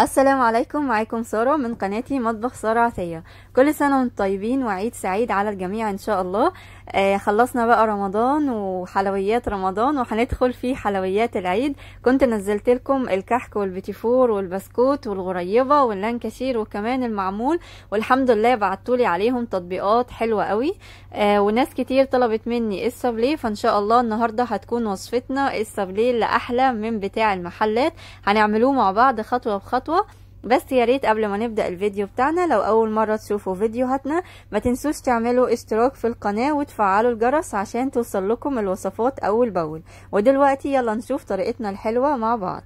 السلام عليكم معاكم سارة من قناتي مطبخ سارة عتية كل سنة وانتم طيبين وعيد سعيد على الجميع ان شاء الله آه خلصنا بقى رمضان وحلويات رمضان وهندخل في حلويات العيد كنت نزلت لكم الكحك والبتيفور والبسكوت والغريبة واللانكاشير وكمان المعمول والحمد لله بعتولي عليهم تطبيقات حلوة قوي آه وناس كتير طلبت مني السابلي فان شاء الله النهاردة هتكون وصفتنا السابلي اللي احلى من بتاع المحلات هنعملوه مع بعض خطوة بخطوة خطوة بس يا ريت قبل ما نبدأ الفيديو بتاعنا لو أول مرة تشوفوا فيديوهاتنا ما تنسوش تعملوا اشتراك في القناة وتفعلوا الجرس عشان توصل لكم الوصفات أول بأول ودلوقتي يلا نشوف طريقتنا الحلوة مع بعض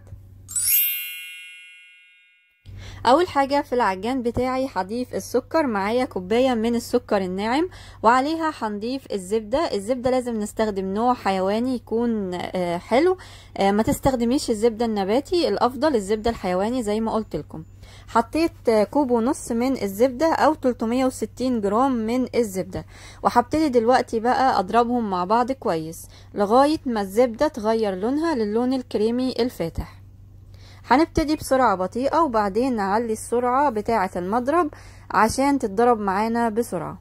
اول حاجه في العجان بتاعي هضيف السكر معايا كوبايه من السكر الناعم وعليها هنضيف الزبده الزبده لازم نستخدم نوع حيواني يكون آه، حلو آه، ما تستخدميش الزبده النباتي الافضل الزبده الحيواني زي ما قلت لكم حطيت آه، كوب ونص من الزبدة أو 360 جرام من الزبدة وهبتدي دلوقتي بقى أضربهم مع بعض كويس لغاية ما الزبدة تغير لونها للون الكريمي الفاتح هنبتدي بسرعة بطيئة وبعدين نعلي السرعة بتاعة المضرب عشان تتضرب معانا بسرعة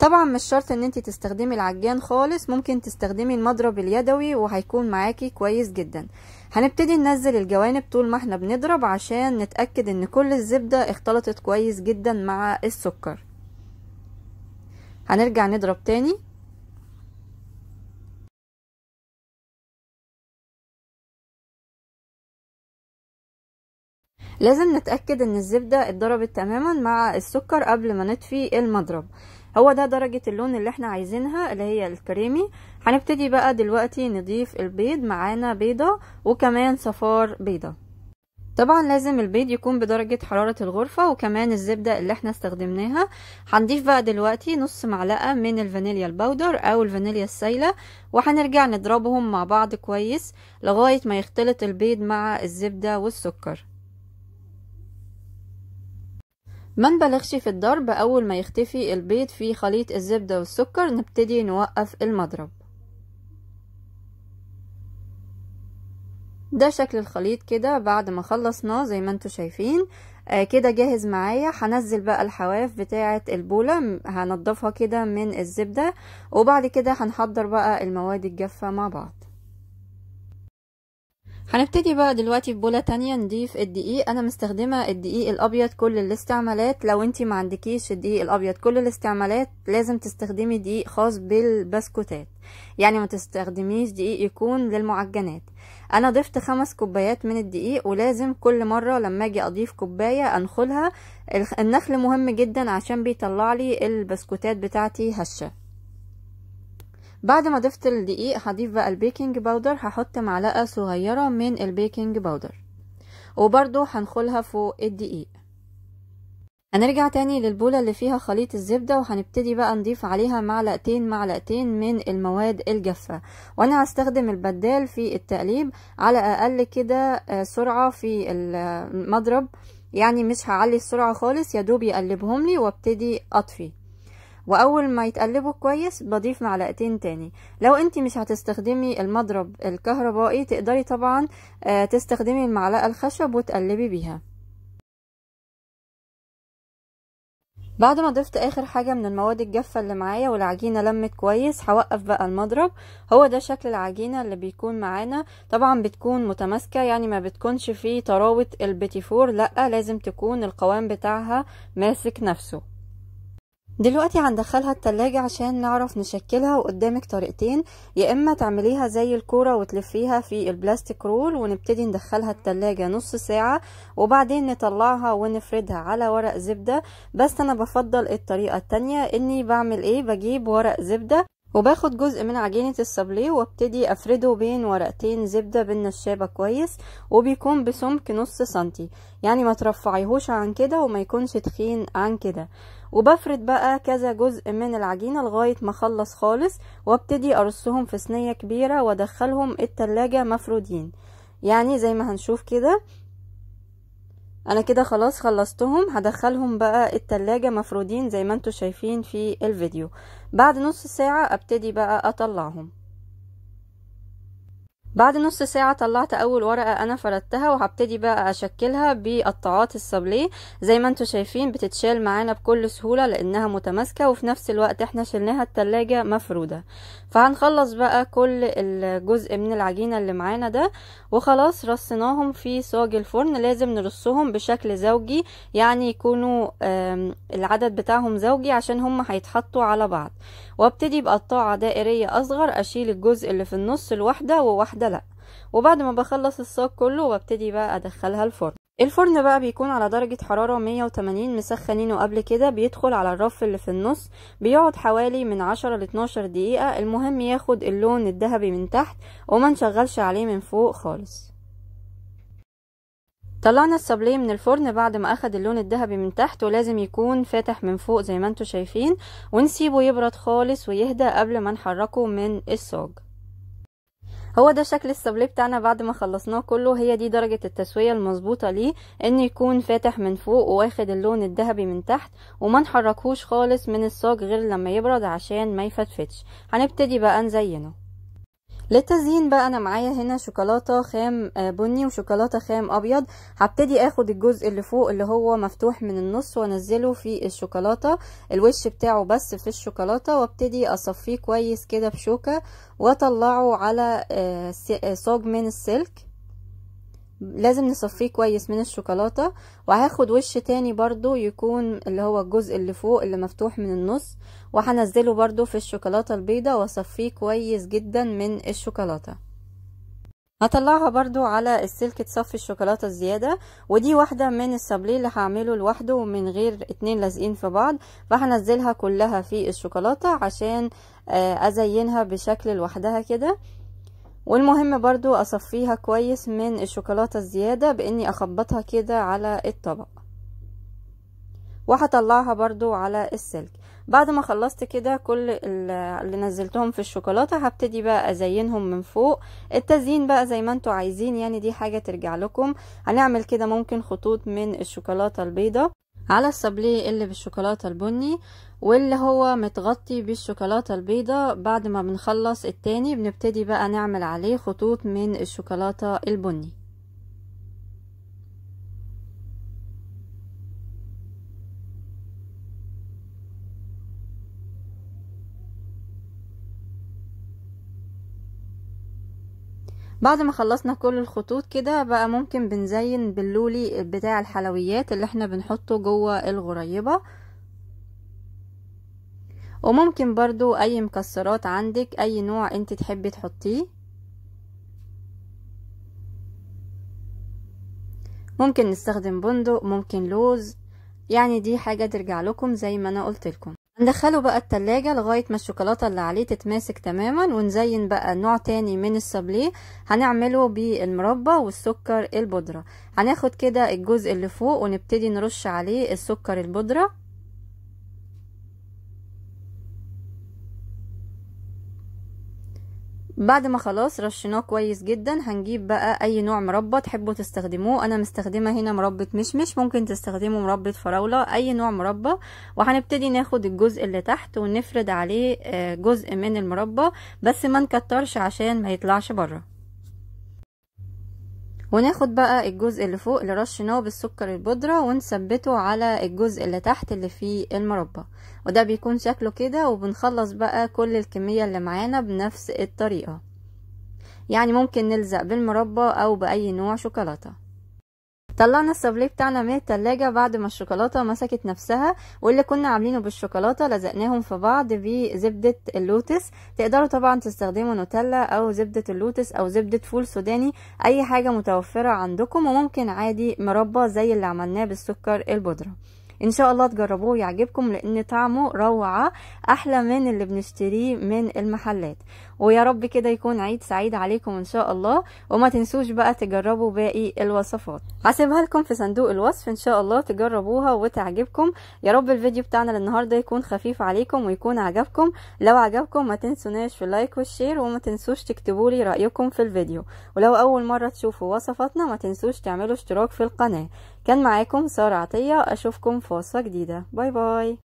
طبعا مش شرط ان انت تستخدمي العجان خالص ممكن تستخدمي المضرب اليدوي وهيكون معاكي كويس جدا هنبتدي ننزل الجوانب طول ما احنا بنضرب عشان نتأكد ان كل الزبدة اختلطت كويس جدا مع السكر هنرجع نضرب تاني لازم نتأكد ان الزبدة اتضربت تماما مع السكر قبل ما نطفي المضرب هو ده درجة اللون اللي احنا عايزينها اللي هي الكريمي هنبتدي بقى دلوقتي نضيف البيض معانا بيضة وكمان صفار بيضة طبعا لازم البيض يكون بدرجة حرارة الغرفة وكمان الزبدة اللي احنا استخدمناها هنضيف بقى دلوقتي نص معلقة من الفانيليا البودر او الفانيليا السايلة وهنرجع نضربهم مع بعض كويس لغاية ما يختلط البيض مع الزبدة والسكر ما نبلغش في الضرب أول ما يختفي البيض في خليط الزبدة والسكر نبتدي نوقف المضرب ده شكل الخليط كده بعد ما خلصناه زي ما انتوا شايفين آه كده جاهز معايا هنزل بقى الحواف بتاعة البولة هنضفها كده من الزبدة وبعد كده هنحضر بقى المواد الجافة مع بعض هنبتدي بقى دلوقتي في بوله تانية نضيف الدقيق انا مستخدمه الدقيق الابيض كل الاستعمالات لو انتي ما عندكيش الدقيق الابيض كل الاستعمالات لازم تستخدمي دقيق خاص بالبسكوتات يعني ما تستخدميش دقيق يكون للمعجنات انا ضفت خمس كوبايات من الدقيق ولازم كل مره لما اجي اضيف كوبايه انخلها النخل مهم جدا عشان بيطلع لي البسكوتات بتاعتي هشه بعد ما ضفت الدقيق هضيف بقى البيكنج باودر هحط معلقة صغيرة من البيكنج باودر وبرده هنخلها فوق الدقيق هنرجع تاني للبولة اللي فيها خليط الزبدة وهنبتدي بقى نضيف عليها معلقتين معلقتين من المواد الجافة وانا هستخدم البدال في التقليب على اقل كده آه، سرعة في المضرب يعني مش هعلي السرعة خالص يدوب يقلبهم لي وابتدي اطفي واول ما يتقلبوا كويس بضيف معلقتين تاني لو انت مش هتستخدمي المضرب الكهربائي تقدري طبعا آه، تستخدمي المعلقة الخشب وتقلبي بيها بعد ما ضفت اخر حاجه من المواد الجافه اللي معايا والعجينه لمت كويس هوقف بقى المضرب هو ده شكل العجينه اللي بيكون معانا طبعا بتكون متماسكه يعني ما بتكونش فيه تراوت البيتي فور لا لازم تكون القوام بتاعها ماسك نفسه دلوقتي هندخلها التلاجة عشان نعرف نشكلها وقدامك طريقتين يا اما تعمليها زي الكورة وتلفيها في البلاستيك رول ونبتدي ندخلها التلاجة نص ساعة وبعدين نطلعها ونفردها على ورق زبدة بس انا بفضل الطريقة التانية اني بعمل ايه بجيب ورق زبدة وباخد جزء من عجينة السابليه وابتدي افرده بين ورقتين زبدة بالنشابة كويس وبيكون بسمك نص سنتي يعني ما ترفعيهوش عن كده وما يكونش تخين عن كده وبفرد بقى كذا جزء من العجينة لغاية ما اخلص خالص وابتدي ارصهم في صينية كبيرة وادخلهم التلاجة مفرودين يعني زي ما هنشوف كده انا كده خلاص خلصتهم هدخلهم بقى التلاجة مفرودين زي ما انتوا شايفين في الفيديو بعد نص ساعة ابتدي بقى اطلعهم بعد نص ساعة طلعت أول ورقة أنا فردتها وهبتدي بقى أشكلها بقطاعات السابليه زي ما انتوا شايفين بتتشال معانا بكل سهولة لأنها متماسكة وفي نفس الوقت احنا شلناها التلاجة مفرودة فهنخلص بقى كل الجزء من العجينة اللي معانا ده وخلاص رصيناهم في صاج الفرن لازم نرصهم بشكل زوجي يعني يكونوا العدد بتاعهم زوجي عشان هم هيتحطوا على بعض وابتدي بقطاعة دائرية أصغر أشيل الجزء اللي في النص لوحدة وواحدة لا وبعد ما بخلص الصاج كله وابتدي بقى ادخلها الفرن الفرن بقى بيكون على درجة حرارة 180 مسخنينه قبل كده بيدخل على الرف اللي في النص بيقعد حوالي من 10 ل 12 دقيقة المهم ياخد اللون الذهبي من تحت وما نشغلش عليه من فوق خالص طلعنا السابليه من الفرن بعد ما اخد اللون الذهبي من تحت ولازم يكون فاتح من فوق زي ما انتوا شايفين ونسيبه يبرد خالص ويهدى قبل ما نحركه من الصاج هو ده شكل السبلي بتاعنا بعد ما خلصناه كله هي دي درجة التسوية المظبوطة ليه ان يكون فاتح من فوق وواخد اللون الذهبي من تحت وما نحركهوش خالص من الصاج غير لما يبرد عشان ما يفتفتش هنبتدي بقى نزينه للتزيين بقى انا معايا هنا شوكولاته خام آه، بني وشوكولاته خام ابيض هبتدي اخد الجزء اللي فوق اللي هو مفتوح من النص وانزله في الشوكولاته الوش بتاعه بس في الشوكولاته وابتدي اصفيه كويس كده بشوكه واطلعه على آه، آه، صاج من السلك لازم نصفيه كويس من الشوكولاتة وهاخد وش تاني برضو يكون اللي هو الجزء اللي فوق اللي مفتوح من النص وهنزله برضو في الشوكولاتة البيضة واصفيه كويس جدا من الشوكولاتة هطلعها برضو على السلك تصفي الشوكولاتة الزيادة ودي واحدة من السابليه اللي هعمله لوحده من غير اتنين لازقين في بعض فهنزلها كلها في الشوكولاتة عشان آه، ازينها بشكل لوحدها كده والمهم برضو اصفيها كويس من الشوكولاتة الزيادة باني اخبطها كده على الطبق وهطلعها برضو على السلك بعد ما خلصت كده كل اللي نزلتهم في الشوكولاتة هبتدي بقى ازينهم من فوق التزيين بقى زي ما انتوا عايزين يعني دي حاجة ترجع لكم هنعمل كده ممكن خطوط من الشوكولاتة البيضة على الصابليه اللي بالشوكولاتة البني واللي هو متغطي بالشوكولاتة البيضة بعد ما بنخلص التاني بنبتدي بقى نعمل عليه خطوط من الشوكولاتة البني بعد ما خلصنا كل الخطوط كده بقى ممكن بنزين باللولي بتاع الحلويات اللي احنا بنحطه جوه الغريبة وممكن برضو اي مكسرات عندك اي نوع انت تحبي تحطيه ممكن نستخدم بندق ممكن لوز يعني دي حاجة ترجع لكم زي ما انا قلت لكم هندخله بقى التلاجة لغاية ما الشوكولاتة اللي عليه تتماسك تماما ونزين بقى نوع تاني من السابليه هنعمله بالمربى والسكر البودرة هناخد كده الجزء اللي فوق ونبتدي نرش عليه السكر البودرة بعد ما خلاص رشيناه كويس جدا هنجيب بقى اي نوع مربى تحبوا تستخدموه انا مستخدمه هنا مربى مشمش ممكن تستخدموا مربى فراوله اي نوع مربى وهنبتدي ناخد الجزء اللي تحت ونفرد عليه آه، جزء من المربى بس ما نكترش عشان ما يطلعش بره وناخد بقى الجزء اللي فوق اللي رشناه بالسكر البودرة ونثبته على الجزء اللي تحت اللي فيه المربى وده بيكون شكله كده وبنخلص بقى كل الكمية اللي معانا بنفس الطريقة يعني ممكن نلزق بالمربى او باي نوع شوكولاتة طلعنا السابليه بتاعنا من التلاجة بعد ما الشوكولاتة مسكت نفسها واللي كنا عاملينه بالشوكولاتة لزقناهم في بعض بزبدة اللوتس تقدروا طبعا تستخدموا نوتيلا او زبدة اللوتس او زبدة فول سوداني اي حاجة متوفرة عندكم وممكن عادي مربى زي اللي عملناه بالسكر البودرة ان شاء الله تجربوه ويعجبكم لان طعمه روعه احلى من اللي بنشتريه من المحلات ويا رب كده يكون عيد سعيد عليكم ان شاء الله وما تنسوش بقى تجربوا باقي الوصفات هسيبها لكم في صندوق الوصف ان شاء الله تجربوها وتعجبكم يا رب الفيديو بتاعنا النهارده يكون خفيف عليكم ويكون عجبكم لو عجبكم ما تنسوناش في اللايك والشير وما تنسوش تكتبوا لي رايكم في الفيديو ولو اول مره تشوفوا وصفاتنا ما تنسوش تعملوا اشتراك في القناه كان معاكم سارة عطية أشوفكم في وصفة جديدة باي باي